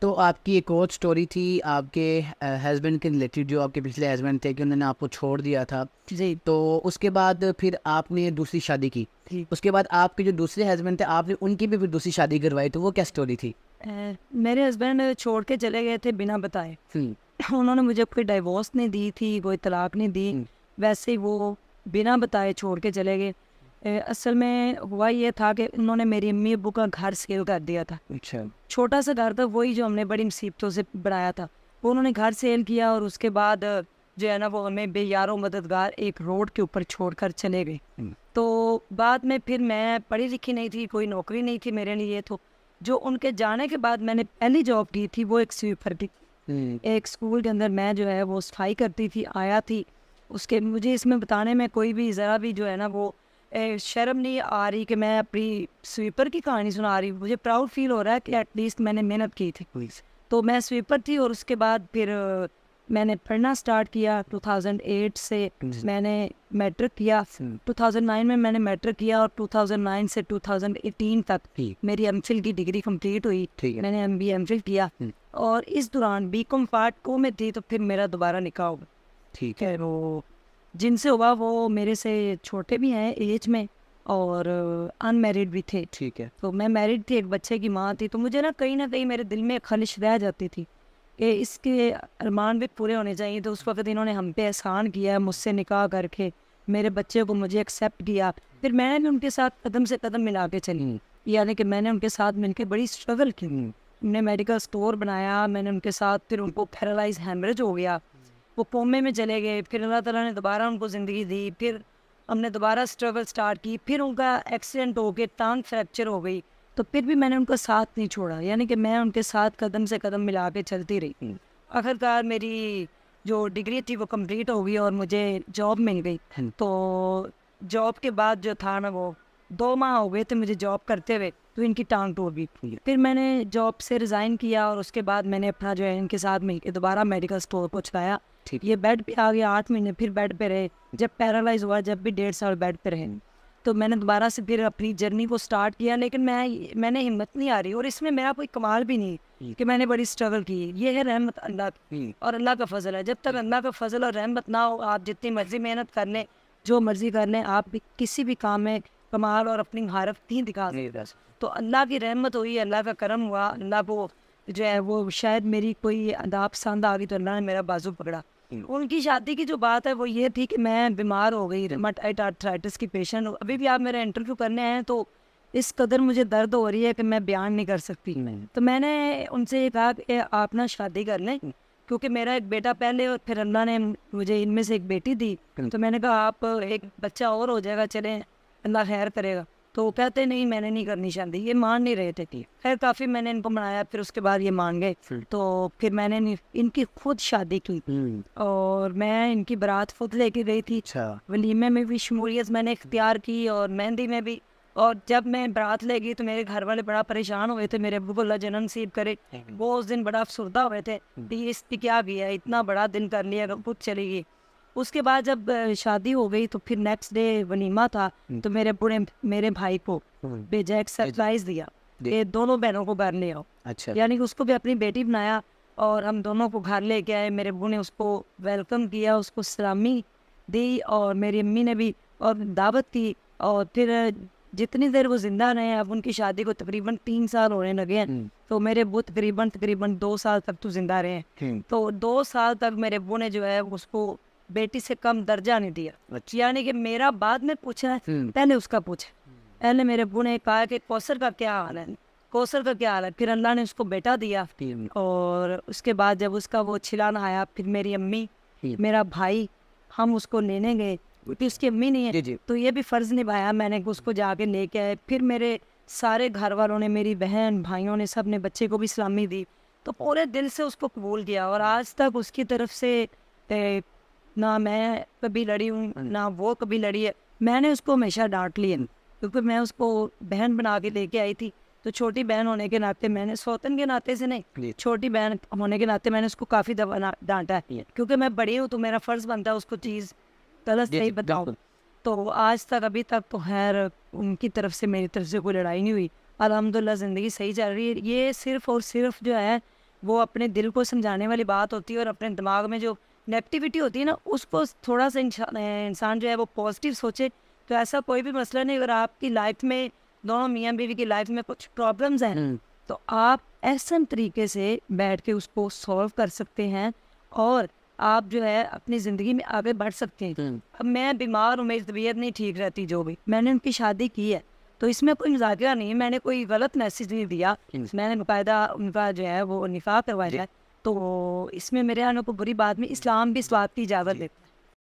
तो आपकी एक और स्टोरी थी आपके हस्बैंड के रिलेटेड जो आपके पिछले हस्बैंड थे कि उन्होंने आपको छोड़ दिया था जी तो उसके बाद फिर आपने दूसरी शादी की उसके बाद आपके जो दूसरे हस्बैंड थे आपने उनकी भी फिर दूसरी शादी करवाई तो वो क्या स्टोरी थी ए, मेरे हस्बैंड छोड़ के चले गए थे बिना बताए हम्म। उन्होंने मुझे कोई डाइवोर्स नहीं दी थी कोई तलाक नहीं दी हम्म। वैसे ही वो बिना बताए छोड़ के चले गए असल में हुआ ये था कि उन्होंने मेरी अम्मी अबू का घर सेल कर दिया था अच्छा छोटा सा घर था वही जो हमने बड़ी मुसीबतों से बनाया था वो उन्होंने घर सेल किया और उसके बाद जो है ना वो हमें बेयारो मददगार एक रोड के ऊपर छोड़कर चले गए हम्म। तो बाद में फिर मैं पढ़ी लिखी नहीं थी कोई नौकरी नहीं थी मेरे लिए तो जो उनके जाने के बाद मैंने पहली जॉब की थी वो एक स्वीपर की हम्म। एक स्कूल के अंदर मैं जो है वो सफाई करती थी आया थी उसके मुझे इसमें बताने में कोई भी ज़रा भी जो है ना वो ए, शर्म नहीं आ रही कि मैं अपनी स्वीपर की कहानी सुना रही मुझे प्राउड फील हो रहा है कि एटलीस्ट मैंने मेहनत की थी प्लीज़ तो मैं स्वीपर थी और उसके बाद फिर मैंने पढ़ना स्टार्ट किया 2008 से मैंने मैट्रिक किया 2009 हम्म। में मैंने मैट्रिक किया और 2009 से 2018 तक मेरी एम की डिग्री कंप्लीट हुई मैंने एम बी एम किया हम्म। और इस दौरान बी कॉम पार्ट को में थी तो फिर मेरा दोबारा निकाह होगा ठीक है वो जिनसे हुआ वो मेरे से छोटे भी हैं एज में और अनमेरिड भी थे ठीक है तो मैं मैरिड थी एक बच्चे की माँ थी तो मुझे ना कहीं ना कहीं मेरे दिल में खलिश रह जाती थी कि इसके अरमान भी पूरे होने चाहिए तो उस वक्त इन्होंने हम पे एहसान किया मुझसे निकाह करके मेरे बच्चे को मुझे एक्सेप्ट किया फिर मैंने भी उनके साथ कदम से कदम मिला के चली हम्म। यानी कि मैंने उनके साथ मिलकर बड़ी स्ट्रगल की हम्म। हमने मेडिकल स्टोर बनाया मैंने उनके साथ फिर उनको पैरालाइज हेमरेज हो गया वो कोमे में चले गए फिर अल्लाह ताला ने दोबारा उनको ज़िंदगी दी फिर हमने दोबारा स्ट्रगल स्टार्ट की फिर उनका एक्सीडेंट हो गया टांग फ्रैक्चर हो गई तो फिर भी मैंने उनका साथ नहीं छोड़ा यानी कि मैं उनके साथ कदम से कदम मिला के चलती रही हम्म। आखिरकार मेरी जो डिग्री थी वो कम्प्लीट हो गई और मुझे जॉब मिल गई हम्म। तो जॉब के बाद जो था ना वो दो माह हो गए थे मुझे जॉब करते हुए तो इनकी टांग टूट गई फिर मैंने जॉब से रिज़ाइन किया और उसके बाद मैंने अपना जो है इनके साथ मिल के दोबारा मेडिकल स्टोर को चलाया ठीक ये बेड पे आ गया आठ महीने फिर बेड पे रहे जब पैरालाइज हुआ जब भी डेढ़ साल बेड पे रहे तो मैंने दोबारा से फिर अपनी जर्नी को स्टार्ट किया लेकिन मैं मैंने हिम्मत नहीं आ रही और इसमें मेरा कोई कमाल भी नहीं हम्म। कि मैंने बड़ी स्ट्रगल की ये है रहमत अल्लाह की हम्म। और अल्लाह का फजल है जब तक अल्लाह का फजल और रहमत ना हो आप जितनी मर्जी मेहनत कर लें जो मर्जी कर लें आप भी किसी भी काम में कमाल और अपनी महारत नहीं दिखा सकते तो अल्लाह की रहमत हुई अल्लाह का करम हुआ अल्लाह को जो है वो शायद मेरी कोई अदाब पसंद आ गई तो अल्लाह ने मेरा बाजू पकड़ा हम्म। उनकी शादी की जो बात है वो ये थी कि मैं बीमार हो गई रिमाटाइट हम्म। आर्थराइटिस की पेशेंट हूँ अभी भी आप मेरा इंटरव्यू करने आए तो इस कदर मुझे दर्द हो रही है कि मैं बयान नहीं कर सकती नहीं। तो मैंने उनसे ये कहा कि आप ना शादी कर लें हम्म। क्योंकि मेरा एक बेटा पहले और फिर अल्लाह ने मुझे इनमें से एक बेटी दी तो मैंने कहा आप एक बच्चा और हो जाएगा चले अल्लाह खैर करेगा तो वो कहते नहीं मैंने नहीं करनी शादी ये मान नहीं रहे थे खैर काफ़ी मैंने इनको मनाया फिर उसके बाद ये मान गए तो फिर मैंने इनकी खुद शादी की हम्म। और मैं इनकी बारात खुद लेके गई थी अच्छा। वलीमे में भी शमूलियत मैंने इख्तियार की और मेहंदी में भी और जब मैं बारात ले गई तो मेरे घर वाले बड़ा परेशान हुए थे मेरे अबू को जन्म नसीब करे हम्म। वो उस दिन बड़ा अफसरदा हुए थे हम्म। इसकी क्या है इतना बड़ा दिन कर लिया खुद चली गई उसके बाद जब शादी हो गई तो फिर नेक्स्ट डे वनीमा था हम्म। तो मेरे पूरे मेरे भाई को भेजा हम्म। एक सरप्राइज दिया ये दोनों बहनों को घर ले आओ अच्छा यानी कि उसको भी अपनी बेटी बनाया और हम दोनों को घर लेके आए मेरे बू ने उसको वेलकम किया उसको सलामी दी और मेरी अम्मी ने भी और दावत की और फिर जितनी देर वो जिंदा रहे अब उनकी शादी को तकरीबन तीन साल होने लगे हैं हम्म। तो मेरे बू तकरीबन तकरीबन दो साल तक तो जिंदा रहे हैं तो दो साल तक मेरे बू ने जो है उसको बेटी से कम दर्जा नहीं दिया अच्छा। यानी कि मेरा बाद में पूछा है हम्म। पहले उसका पूछा हम्म। पहले मेरे अबू ने कहा कि कौसर का क्या हाल है कौसर का क्या हाल है फिर अल्लाह ने उसको बेटा दिया हम्म। और उसके बाद जब उसका वो छिलाना आया फिर मेरी अम्मी मेरा भाई हम उसको लेने गए अच्छा। फिर उसकी अम्मी नहीं है तो ये भी फर्ज निभाया मैंने उसको जाके लेके आए फिर मेरे सारे घर वालों ने मेरी बहन भाइयों ने सब ने बच्चे को भी सलामी दी तो पूरे दिल से उसको कबूल किया और आज तक उसकी तरफ से ना मैं कभी लड़ी हूँ हाँ ना वो कभी लड़ी है मैंने उसको हमेशा डांट लिया क्योंकि मैं उसको बहन बना के लेके आई थी तो छोटी बहन होने के नाते मैंने सौतन के नाते से नहीं छोटी बहन होने के नाते मैंने उसको काफ़ी दफा डांटा है क्योंकि मैं बड़ी हूँ तो मेरा फ़र्ज़ बनता है उसको चीज़ गलत सही बताऊँ तो आज तक अभी तक तो खैर उनकी तरफ से मेरी तरफ से कोई लड़ाई नहीं हुई अलहमदिल्ला ज़िंदगी सही चल रही है ये सिर्फ और सिर्फ जो है वो अपने दिल को समझाने वाली बात होती है और अपने दिमाग में जो नेगेटिविटी होती है ना उसको थोड़ा सा इंसान जो है वो पॉजिटिव सोचे तो ऐसा कोई भी मसला नहीं अगर आपकी लाइफ में दोनों मियाँ बीवी की लाइफ में कुछ प्रॉब्लम्स हैं हम्म। तो आप ऐसे तरीके से बैठ के उसको सॉल्व कर सकते हैं और आप जो है अपनी ज़िंदगी में आगे बढ़ सकते हैं हम्म। अब मैं बीमार हूँ मेरी तबीयत नहीं ठीक रहती जो भी मैंने उनकी शादी की है तो इसमें कोई मजाकिया नहीं मैंने कोई गलत मैसेज नहीं दिया हम्म। मैंने बाकायदा उनका जो है वो निकाह करवाया तो इसमें मेरे अनुभव बुरी बात में इस्लाम भी इस बात की इजाज़त देता है